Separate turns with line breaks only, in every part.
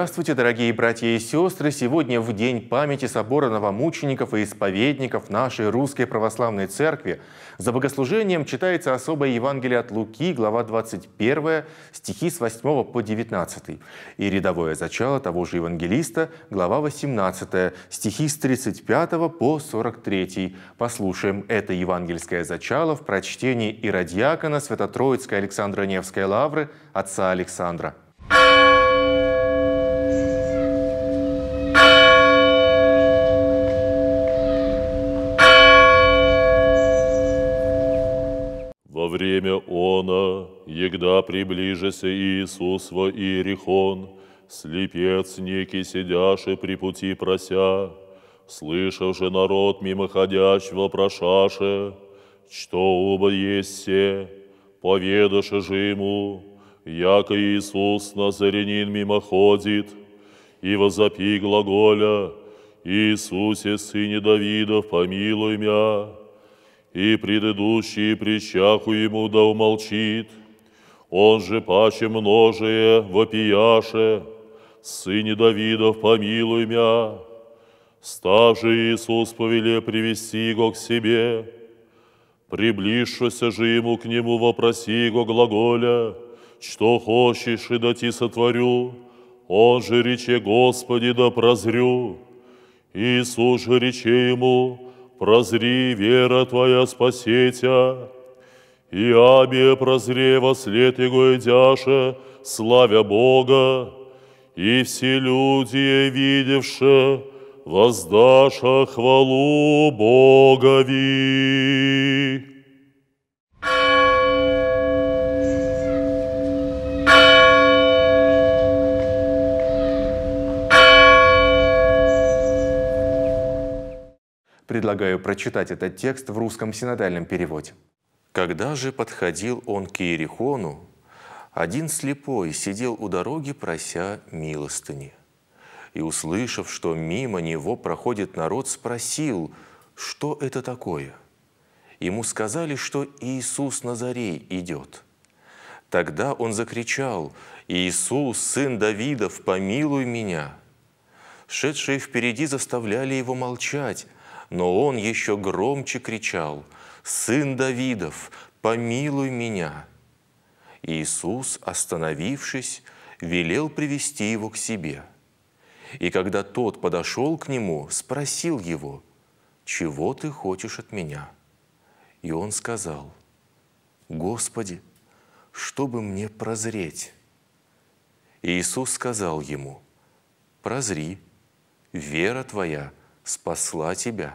Здравствуйте, дорогие братья и сестры! Сегодня в день памяти собора новомучеников и исповедников нашей Русской Православной Церкви за богослужением читается особое Евангелие от Луки, глава 21, стихи с 8 по 19, и рядовое зачало того же евангелиста, глава 18, стихи с 35 по 43. Послушаем это евангельское зачало в прочтении иродиакона Святотроицкой Александра Невской Лавры, отца Александра.
время она, егда приближися Иисус во Иерихон, слепец некий сидяши при пути прося, слышавши народ мимоходящ прошаше, что оба есть се, поведаши же ему, яко Иисус Назарянин мимоходит, и возопи глаголя, Иисусе, Сыне Давидов, помилуй мя, и предыдущие прищаху ему да умолчит. Он же паче множие вопияше, сыне Давидов помилуй мя. Став же Иисус повеле привести его к себе, Приблизшися же ему к нему вопроси его глаголя, что хочешь и да ти сотворю, он же рече Господи да прозрю. Иисус же рече ему, прозри, вера твоя спасетя, и абе прозрева след его идяше, славя Бога, и все люди, видевши, воздаша хвалу Богови.
Предлагаю прочитать этот текст в русском синодальном переводе. «Когда же подходил он к Иерихону, один слепой сидел у дороги, прося милостыни. И, услышав, что мимо него проходит народ, спросил, что это такое? Ему сказали, что Иисус Назарей идет. Тогда он закричал, «Иисус, сын Давидов, помилуй меня!» Шедшие впереди заставляли его молчать – но он еще громче кричал «Сын Давидов, помилуй меня!» Иисус, остановившись, велел привести его к себе. И когда тот подошел к нему, спросил его, «Чего ты хочешь от меня?» И он сказал, «Господи, чтобы мне прозреть». Иисус сказал ему, «Прозри, вера твоя спасла тебя».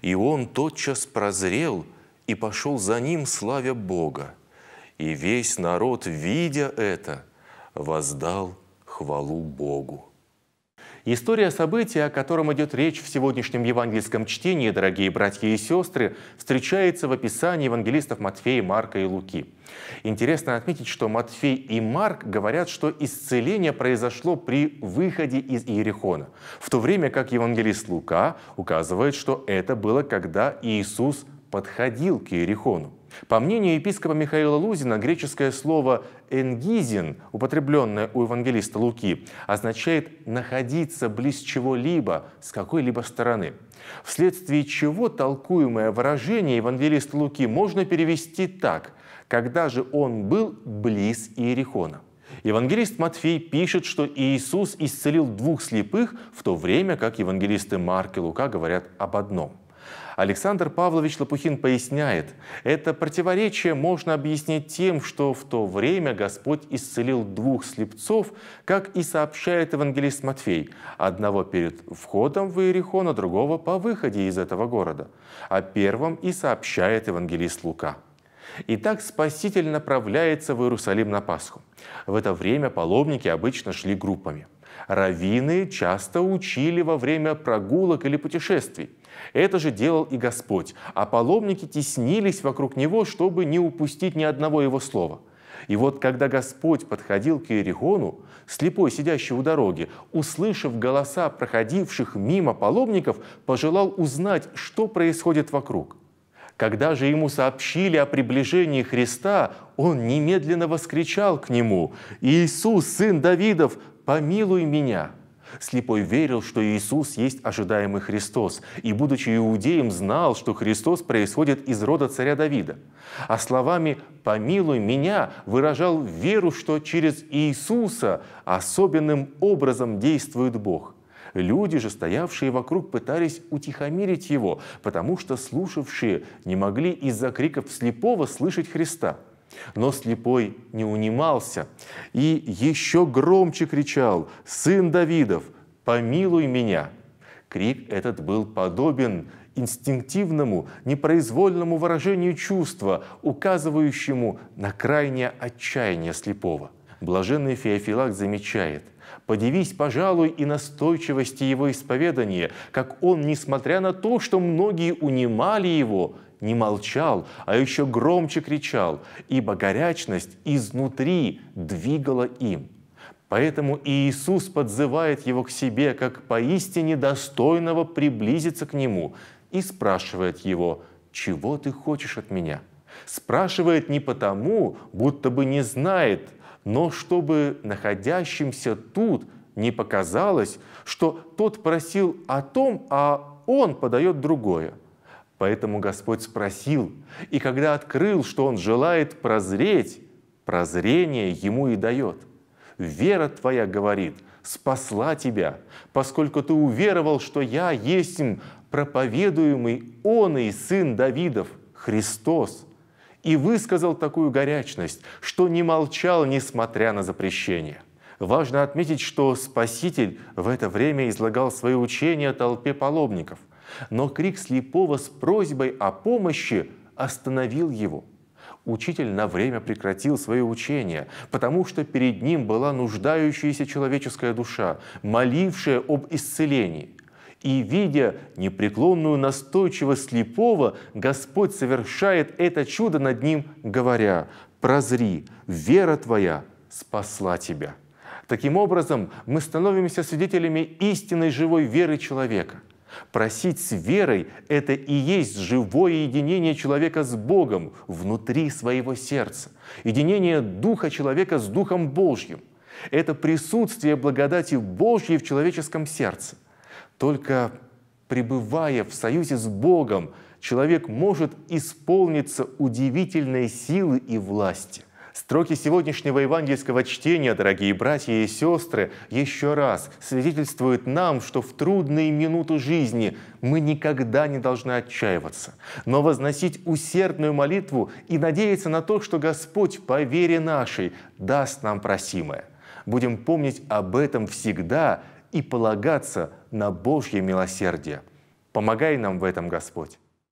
И он тотчас прозрел и пошел за ним, славя Бога. И весь народ, видя это, воздал хвалу Богу. История события, о котором идет речь в сегодняшнем евангельском чтении, дорогие братья и сестры, встречается в описании евангелистов Матфея, Марка и Луки. Интересно отметить, что Матфей и Марк говорят, что исцеление произошло при выходе из Иерихона, в то время как евангелист Лука указывает, что это было, когда Иисус подходил к Иерихону. По мнению епископа Михаила Лузина, греческое слово «энгизин», употребленное у евангелиста Луки, означает «находиться близ чего-либо, с какой-либо стороны», вследствие чего толкуемое выражение евангелиста Луки можно перевести так «когда же он был близ Иерихона». Евангелист Матфей пишет, что Иисус исцелил двух слепых, в то время как евангелисты Марк и Лука говорят об одном – Александр Павлович Лопухин поясняет, это противоречие можно объяснить тем, что в то время Господь исцелил двух слепцов, как и сообщает евангелист Матфей, одного перед входом в Иерихон, а другого по выходе из этого города. а первым и сообщает евангелист Лука. Итак, Спаситель направляется в Иерусалим на Пасху. В это время паломники обычно шли группами. Равины часто учили во время прогулок или путешествий – это же делал и Господь, а паломники теснились вокруг него, чтобы не упустить ни одного его слова. И вот когда Господь подходил к Иерихону, слепой, сидящий у дороги, услышав голоса проходивших мимо паломников, пожелал узнать, что происходит вокруг. Когда же ему сообщили о приближении Христа, он немедленно воскричал к нему «Иисус, сын Давидов, помилуй меня!» Слепой верил, что Иисус есть ожидаемый Христос, и, будучи иудеем, знал, что Христос происходит из рода царя Давида. А словами «помилуй меня» выражал веру, что через Иисуса особенным образом действует Бог. Люди же, стоявшие вокруг, пытались утихомирить его, потому что слушавшие не могли из-за криков слепого слышать Христа – но слепой не унимался и еще громче кричал «Сын Давидов, помилуй меня!» Крик этот был подобен инстинктивному, непроизвольному выражению чувства, указывающему на крайнее отчаяние слепого. Блаженный Феофилак замечает, «Подивись, пожалуй, и настойчивости его исповедания, как он, несмотря на то, что многие унимали его, не молчал, а еще громче кричал, ибо горячность изнутри двигала им. Поэтому Иисус подзывает его к себе, как поистине достойного приблизиться к нему, и спрашивает его, «Чего ты хочешь от меня?» Спрашивает не потому, будто бы не знает, но чтобы находящимся тут не показалось, что тот просил о том, а он подает другое – Поэтому Господь спросил, и когда открыл, что Он желает прозреть, прозрение Ему и дает. «Вера твоя, — говорит, — спасла тебя, поскольку ты уверовал, что я есть им проповедуемый Он и Сын Давидов, Христос» и высказал такую горячность, что не молчал, несмотря на запрещение. Важно отметить, что Спаситель в это время излагал свои учения толпе паломников – но крик слепого с просьбой о помощи остановил его. Учитель на время прекратил свое учение, потому что перед ним была нуждающаяся человеческая душа, молившая об исцелении. И, видя непреклонную настойчивость слепого, Господь совершает это чудо над ним, говоря, «Прозри, вера твоя спасла тебя». Таким образом, мы становимся свидетелями истинной живой веры человека – Просить с верой – это и есть живое единение человека с Богом внутри своего сердца, единение духа человека с Духом Божьим. Это присутствие благодати Божьей в человеческом сердце. Только пребывая в союзе с Богом, человек может исполниться удивительной силы и власти – Строки сегодняшнего евангельского чтения, дорогие братья и сестры, еще раз свидетельствуют нам, что в трудные минуты жизни мы никогда не должны отчаиваться, но возносить усердную молитву и надеяться на то, что Господь по вере нашей даст нам просимое. Будем помнить об этом всегда и полагаться на Божье милосердие. Помогай нам в этом, Господь.